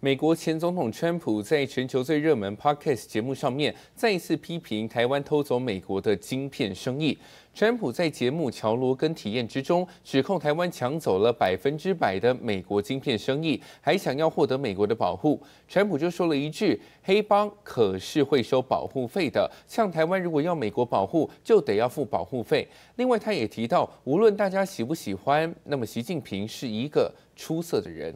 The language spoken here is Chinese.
美国前总统川普在全球最热门 podcast 节目上面，再一次批评台湾偷走美国的晶片生意。川普在节目乔罗根体验之中，指控台湾抢走了百分之百的美国晶片生意，还想要获得美国的保护。川普就说了一句：“黑帮可是会收保护费的，像台湾如果要美国保护，就得要付保护费。”另外，他也提到，无论大家喜不喜欢，那么习近平是一个出色的人。